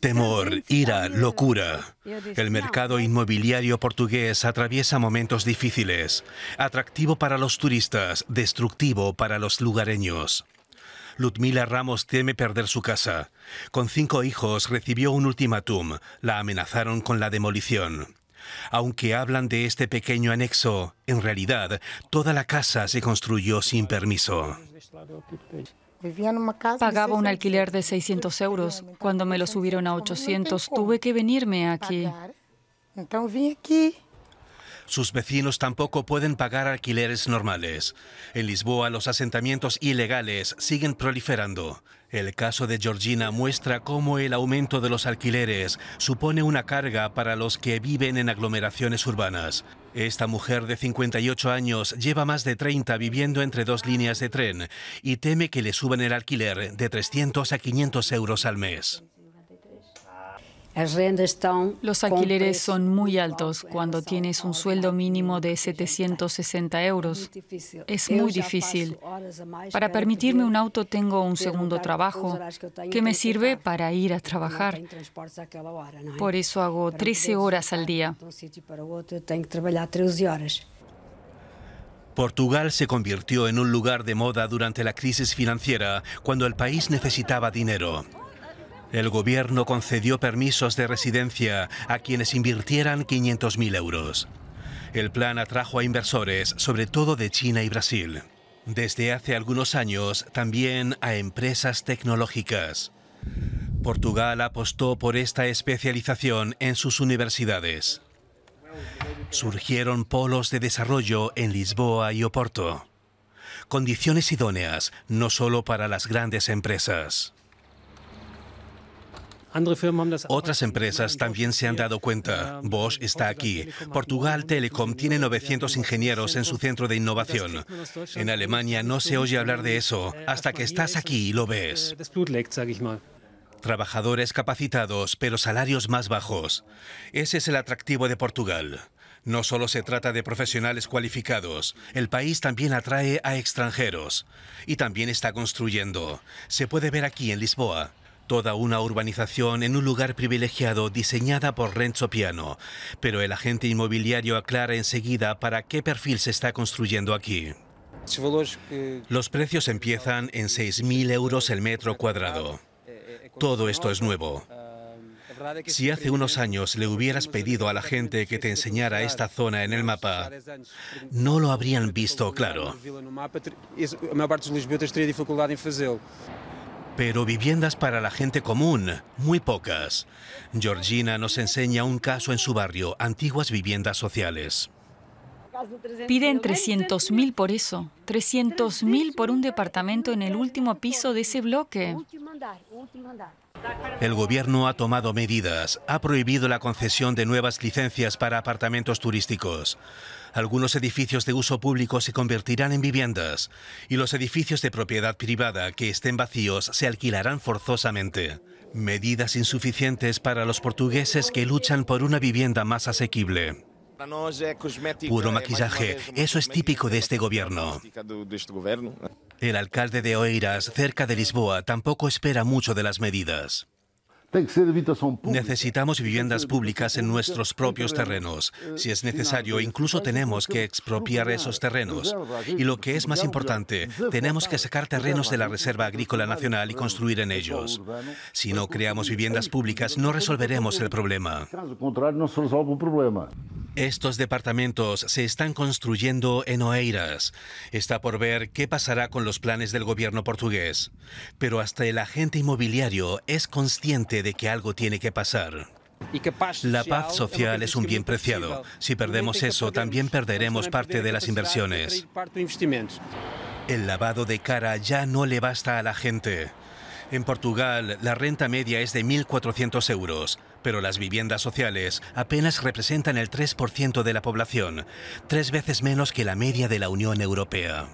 Temor, ira, locura. El mercado inmobiliario portugués atraviesa momentos difíciles, atractivo para los turistas, destructivo para los lugareños. Ludmila Ramos teme perder su casa. Con cinco hijos recibió un ultimátum. La amenazaron con la demolición. Aunque hablan de este pequeño anexo, en realidad toda la casa se construyó sin permiso. Pagaba un alquiler de 600 euros. Cuando me lo subieron a 800, tuve que venirme aquí. Sus vecinos tampoco pueden pagar alquileres normales. En Lisboa los asentamientos ilegales siguen proliferando. El caso de Georgina muestra cómo el aumento de los alquileres supone una carga para los que viven en aglomeraciones urbanas. Esta mujer de 58 años lleva más de 30 viviendo entre dos líneas de tren y teme que le suban el alquiler de 300 a 500 euros al mes. Los alquileres son muy altos cuando tienes un sueldo mínimo de 760 euros. Es muy difícil. Para permitirme un auto tengo un segundo trabajo que me sirve para ir a trabajar. Por eso hago 13 horas al día. Portugal se convirtió en un lugar de moda durante la crisis financiera, cuando el país necesitaba dinero. El gobierno concedió permisos de residencia a quienes invirtieran 500.000 euros. El plan atrajo a inversores, sobre todo de China y Brasil. Desde hace algunos años también a empresas tecnológicas. Portugal apostó por esta especialización en sus universidades. Surgieron polos de desarrollo en Lisboa y Oporto. Condiciones idóneas, no solo para las grandes empresas. Otras empresas también se han dado cuenta. Bosch está aquí. Portugal Telecom tiene 900 ingenieros en su centro de innovación. En Alemania no se oye hablar de eso hasta que estás aquí y lo ves. Trabajadores capacitados, pero salarios más bajos. Ese es el atractivo de Portugal. No solo se trata de profesionales cualificados, el país también atrae a extranjeros y también está construyendo. Se puede ver aquí en Lisboa. Toda una urbanización en un lugar privilegiado diseñada por Renzo Piano, pero el agente inmobiliario aclara enseguida para qué perfil se está construyendo aquí. Los precios empiezan en 6.000 euros el metro cuadrado. Todo esto es nuevo. Si hace unos años le hubieras pedido a la gente que te enseñara esta zona en el mapa, no lo habrían visto claro pero viviendas para la gente común, muy pocas. Georgina nos enseña un caso en su barrio, antiguas viviendas sociales. Piden 300.000 por eso, 300.000 por un departamento en el último piso de ese bloque. El gobierno ha tomado medidas, ha prohibido la concesión de nuevas licencias para apartamentos turísticos. Algunos edificios de uso público se convertirán en viviendas y los edificios de propiedad privada que estén vacíos se alquilarán forzosamente. Medidas insuficientes para los portugueses que luchan por una vivienda más asequible. Puro maquillaje, eso es típico de este gobierno. El alcalde de Oeiras, cerca de Lisboa, tampoco espera mucho de las medidas. Necesitamos viviendas públicas en nuestros propios terrenos. Si es necesario, incluso tenemos que expropiar esos terrenos. Y lo que es más importante, tenemos que sacar terrenos de la Reserva Agrícola Nacional y construir en ellos. Si no creamos viviendas públicas, no resolveremos el problema. Estos departamentos se están construyendo en Oeiras. Está por ver qué pasará con los planes del gobierno portugués. Pero hasta el agente inmobiliario es consciente de que algo tiene que pasar. La paz social es un bien preciado. Si perdemos eso, también perderemos parte de las inversiones. El lavado de cara ya no le basta a la gente. En Portugal, la renta media es de 1.400 euros pero las viviendas sociales apenas representan el 3% de la población, tres veces menos que la media de la Unión Europea.